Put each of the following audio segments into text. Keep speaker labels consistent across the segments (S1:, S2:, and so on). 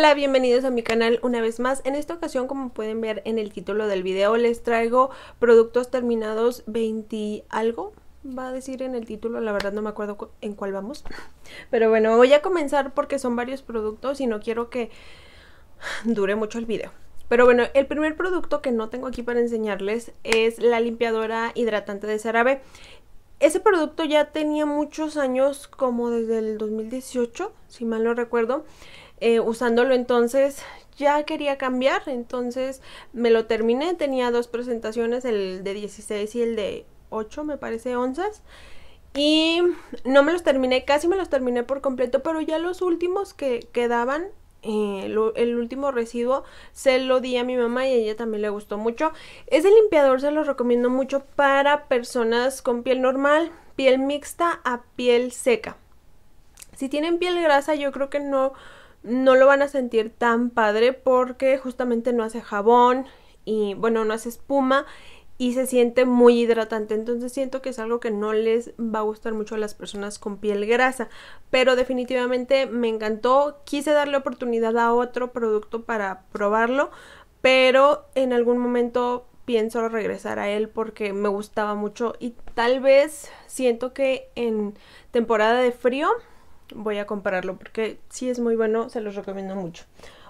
S1: Hola, bienvenidos a mi canal una vez más. En esta ocasión, como pueden ver en el título del video, les traigo productos terminados 20 algo. Va a decir en el título, la verdad no me acuerdo en cuál vamos. Pero bueno, voy a comenzar porque son varios productos y no quiero que dure mucho el video. Pero bueno, el primer producto que no tengo aquí para enseñarles es la limpiadora hidratante de sarabe Ese producto ya tenía muchos años, como desde el 2018, si mal no recuerdo. Eh, usándolo entonces ya quería cambiar, entonces me lo terminé, tenía dos presentaciones, el de 16 y el de 8, me parece, onzas. Y no me los terminé, casi me los terminé por completo, pero ya los últimos que quedaban, eh, el último residuo, se lo di a mi mamá y a ella también le gustó mucho. Ese limpiador se los recomiendo mucho para personas con piel normal, piel mixta a piel seca. Si tienen piel grasa, yo creo que no no lo van a sentir tan padre porque justamente no hace jabón y bueno, no hace espuma y se siente muy hidratante. Entonces siento que es algo que no les va a gustar mucho a las personas con piel grasa. Pero definitivamente me encantó. Quise darle oportunidad a otro producto para probarlo. Pero en algún momento pienso regresar a él porque me gustaba mucho. Y tal vez siento que en temporada de frío voy a compararlo porque si es muy bueno, se los recomiendo mucho.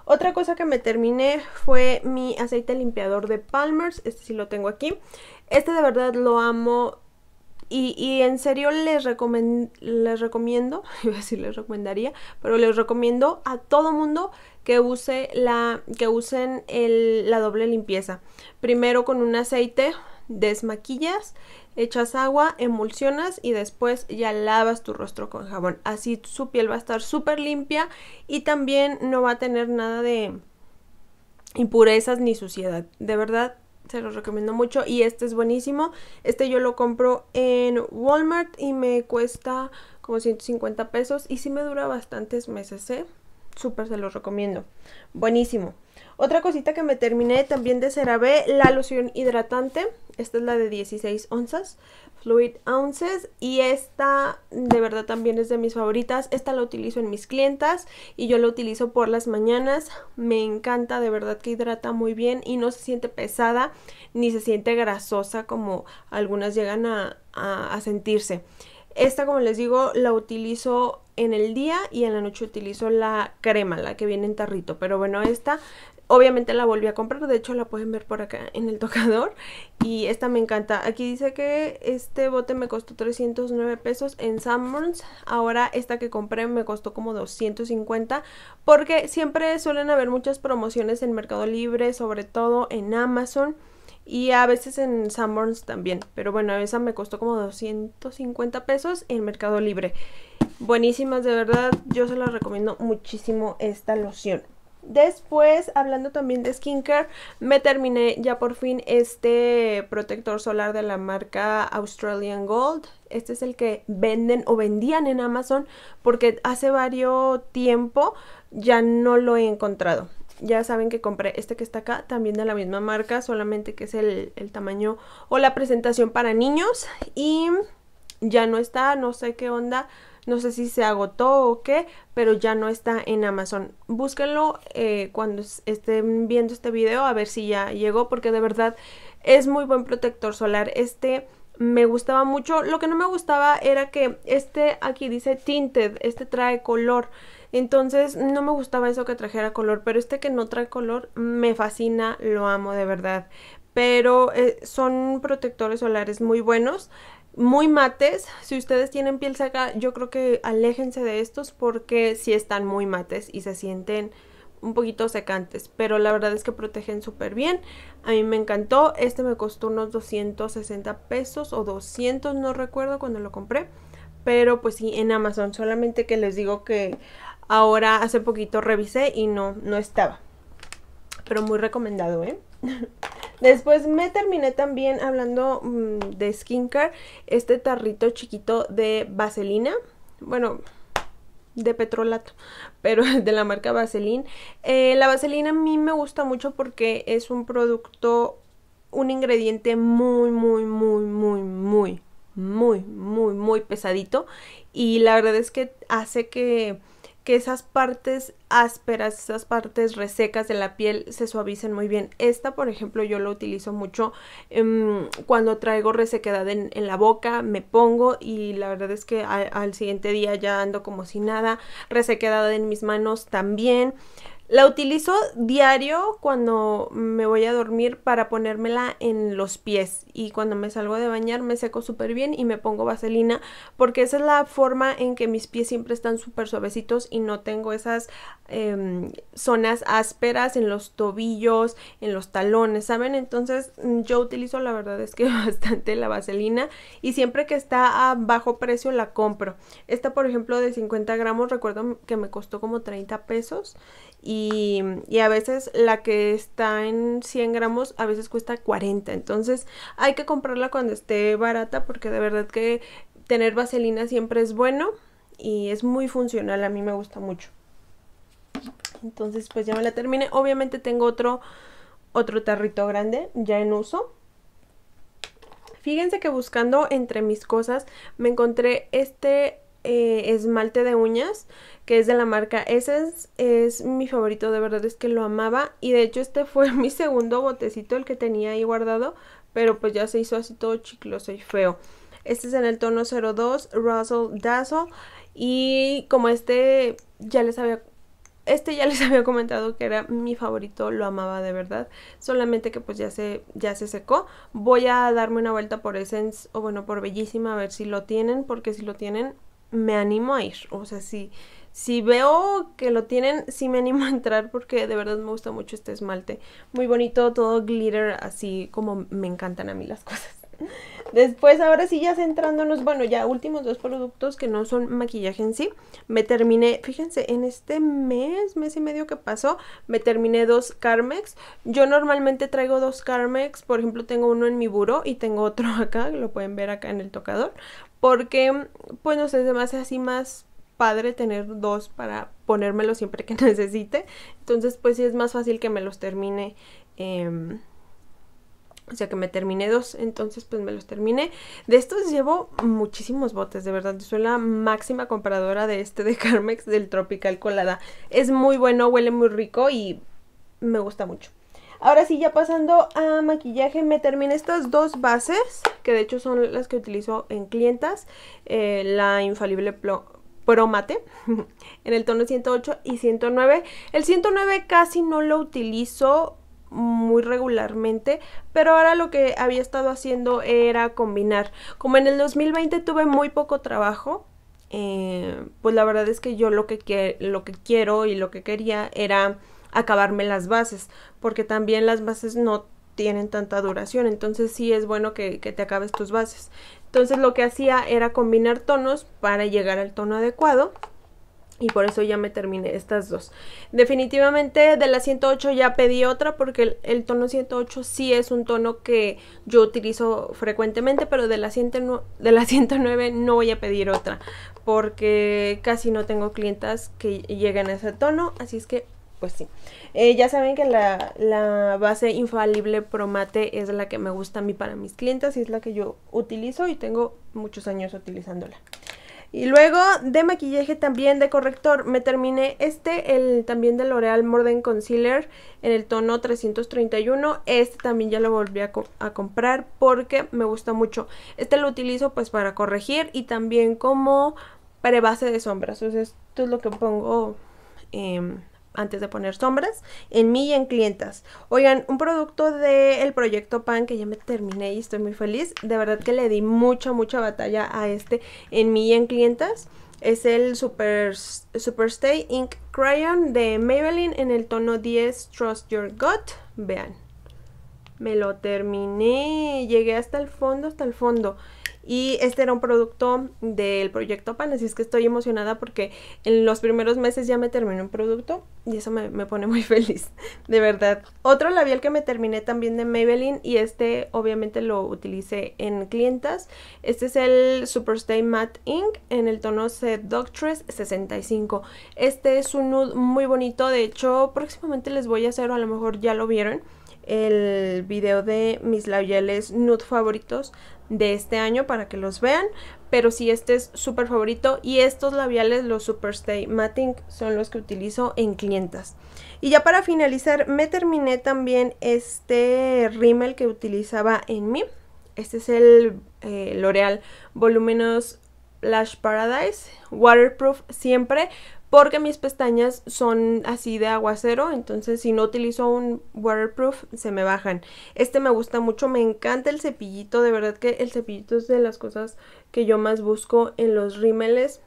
S1: Otra cosa que me terminé fue mi aceite limpiador de Palmer's, este sí lo tengo aquí. Este de verdad lo amo y, en serio les, recomiendo les recomiendo, iba a les recomendaría, pero les recomiendo a todo mundo que, use la, que usen la doble limpieza. Primero con un aceite desmaquillas, echas agua, emulsionas y después ya lavas tu rostro con jabón. Así su piel va a estar súper limpia y también no va a tener nada de impurezas ni suciedad. De verdad, se los recomiendo mucho y este es buenísimo. Este yo lo compro en Walmart y me cuesta como 150 pesos y sí me dura bastantes meses, ¿eh? Súper se los recomiendo. Buenísimo. Otra cosita que me terminé también de CeraVe, la loción hidratante. Esta es la de 16 onzas, Fluid Ounces. Y esta de verdad también es de mis favoritas. Esta la utilizo en mis clientas y yo la utilizo por las mañanas. Me encanta, de verdad que hidrata muy bien y no se siente pesada ni se siente grasosa como algunas llegan a, a sentirse. Esta, como les digo, la utilizo en el día y en la noche utilizo la crema, la que viene en tarrito. Pero bueno, esta Obviamente la volví a comprar, de hecho la pueden ver por acá en el tocador. Y esta me encanta. Aquí dice que este bote me costó 309 pesos en sams Ahora esta que compré me costó como 250. Porque siempre suelen haber muchas promociones en Mercado Libre, sobre todo en Amazon. Y a veces en Sanborns también. Pero bueno, esa me costó como 250 pesos en Mercado Libre. Buenísimas, de verdad. Yo se las recomiendo muchísimo esta loción. Después, hablando también de skincare, me terminé ya por fin este protector solar de la marca Australian Gold. Este es el que venden o vendían en Amazon porque hace varios tiempo ya no lo he encontrado. Ya saben que compré este que está acá, también de la misma marca, solamente que es el, el tamaño o la presentación para niños. Y ya no está, no sé qué onda no sé si se agotó o qué, pero ya no está en Amazon. Búsquenlo eh, cuando estén viendo este video a ver si ya llegó, porque de verdad es muy buen protector solar. Este me gustaba mucho. Lo que no me gustaba era que este aquí dice tinted, este trae color. Entonces no me gustaba eso que trajera color, pero este que no trae color me fascina, lo amo de verdad pero eh, son protectores solares muy buenos, muy mates. Si ustedes tienen piel seca, yo creo que aléjense de estos porque si sí están muy mates y se sienten un poquito secantes, pero la verdad es que protegen súper bien. A mí me encantó. Este me costó unos 260 pesos o 200, no recuerdo cuando lo compré. Pero pues sí, en Amazon. Solamente que les digo que ahora hace poquito revisé y no, no estaba. Pero muy recomendado, ¿eh? Después me terminé también hablando mm, de skincare, este tarrito chiquito de vaselina, bueno, de petrolato, pero de la marca Vaseline. Eh, la vaselina a mí me gusta mucho porque es un producto, un ingrediente muy, muy, muy, muy, muy, muy, muy, muy pesadito y la verdad es que hace que que esas partes ásperas, esas partes resecas de la piel se suavicen muy bien. Esta, por ejemplo, yo lo utilizo mucho em, cuando traigo resequedad en, la boca, me pongo y la verdad es que al siguiente día ya ando como si nada, resequedad en mis manos también. La utilizo diario cuando me voy a dormir para ponérmela en los pies y cuando me salgo de bañar me seco súper bien y me pongo vaselina porque esa es la forma en que mis pies siempre están súper suavecitos y no tengo esas em, zonas ásperas en los tobillos, en los talones, ¿saben? Entonces yo utilizo la verdad es que bastante la vaselina y siempre que está a bajo precio la compro. Esta por ejemplo de 50 gramos recuerdo que me costó como 30 pesos y y, a veces la que está en 100 gramos a veces cuesta 40. Entonces hay que comprarla cuando esté barata porque de verdad que tener vaselina siempre es bueno y es muy funcional. A mí me gusta mucho. Entonces pues ya me la terminé. Obviamente tengo otro, otro tarrito grande ya en uso. Fíjense que buscando entre mis cosas me encontré este eh, esmalte de uñas que es de la marca Essence, es mi favorito, de verdad es que lo amaba y de hecho este fue mi segundo botecito el que tenía ahí guardado, pero pues ya se hizo así todo chicloso y feo. Este es en el tono 02 Russell Dazzle y como este ya les había este ya les había comentado que era mi favorito, lo amaba de verdad, solamente que pues ya se, ya se secó. Voy a darme una vuelta por Essence, o bueno, por Bellísima, a ver si lo tienen, porque si lo tienen me animo a ir. O sea, si, si veo que lo tienen, sí me animo a entrar porque de verdad me gusta mucho este esmalte. Muy bonito, todo glitter, así como me encantan a mí las cosas. Después, ahora sí, ya centrándonos, bueno, ya últimos dos productos que no son maquillaje en sí. Me terminé, fíjense, en este mes, mes y medio que pasó, me terminé dos Carmex. Yo normalmente traigo dos Carmex, por ejemplo, tengo uno en mi buro y tengo otro acá, lo pueden ver acá en el tocador. Porque, pues no sé, se me así más padre tener dos para ponérmelo siempre que necesite. Entonces, pues sí es más fácil que me los termine. Em, o sea que me terminé dos, entonces pues me los terminé. De estos llevo muchísimos botes, de verdad. soy la máxima compradora de este de Carmex del Tropical Colada. Es muy bueno, huele muy rico y me gusta mucho. Ahora sí, ya pasando a maquillaje, me terminé estas dos bases, que de hecho son las que utilizo en clientas. Eh, la infalible Promate. Pro Mate, en el tono 108 y 109. El 109 casi no lo utilizo muy regularmente, pero ahora lo que había estado haciendo era combinar. Como en el 2020 tuve muy poco trabajo, eh, pues la verdad es que yo lo que, lo que quiero y lo que quería era acabarme las bases, porque también las bases no tienen tanta duración, entonces sí es bueno que, que te acabes tus bases. Entonces lo que hacía era combinar tonos para llegar al tono adecuado y por eso ya me terminé estas dos. Definitivamente de la 108 ya pedí otra porque el, tono 108 sí es un tono que yo utilizo frecuentemente, pero de la, 109, no voy a pedir otra porque casi no tengo clientas que lleguen a ese tono, así es que pues sí. Eh, ya saben que la, la, base infalible Promate es la que me gusta a mí para mis clientes y es la que yo utilizo y tengo muchos años utilizándola. Y luego de maquillaje también de corrector me terminé este, el también de L'Oreal Morden Concealer en el tono 331. Este también ya lo volví a, comprar porque me gusta mucho. Este lo utilizo pues para corregir y también como prebase de sombras. Entonces esto es lo que pongo eh, antes de poner sombras en mí y en clientas. Oigan, un producto del proyecto PAN que ya me terminé y estoy muy feliz. De verdad que le di mucha, mucha batalla a este en mí y en clientas. Es el Super, Superstay Ink Crayon de Maybelline en el tono 10 Trust Your Gut. Vean, me lo terminé, llegué hasta el fondo, hasta el fondo. Y este era un producto del proyecto PAN, así es que estoy emocionada porque en los primeros meses ya me terminé un producto y eso me, pone muy feliz, de verdad. Otro labial que me terminé también de Maybelline y este obviamente lo utilicé en clientas. Este es el Superstay Matte Ink en el tono Seductress 65. Este es un nude muy bonito, de hecho próximamente les voy a hacer, o a lo mejor ya lo vieron, el video de mis labiales nude favoritos de este año para que los vean. Pero si sí, este es súper favorito y estos labiales, los Superstay Matting, son los que utilizo en clientas. Y ya para finalizar, me terminé también este rímel que utilizaba en mí. Este es el eh, L'Oreal Voluminous Lash Paradise, waterproof siempre, porque mis pestañas son así de aguacero, entonces si no utilizo un waterproof se me bajan. Este me gusta mucho, me encanta el cepillito, de verdad que el cepillito es de las cosas que yo más busco en los rímeles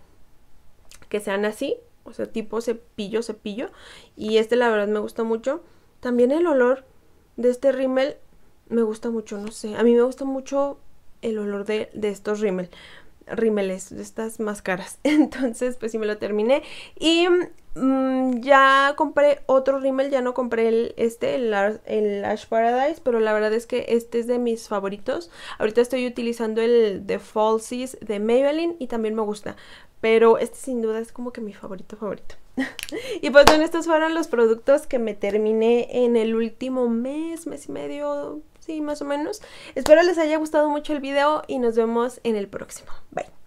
S1: que sean así, o sea, tipo cepillo, cepillo, y este la verdad me gusta mucho. También el olor de este rímel me gusta mucho, no sé, a mí me gusta mucho el olor de, estos rímel rímeles, estas máscaras. Entonces, pues sí me lo terminé. Y mm, ya compré otro rímel, ya no compré el, este, el, el, Paradise, pero la verdad es que este es de mis favoritos. Ahorita estoy utilizando el de Falsies de Maybelline y también me gusta. Pero este sin duda es como que mi favorito favorito. y pues bueno, estos fueron los productos que me terminé en el último mes, mes y medio, sí, más o menos. Espero les haya gustado mucho el video y nos vemos en el próximo. Bye.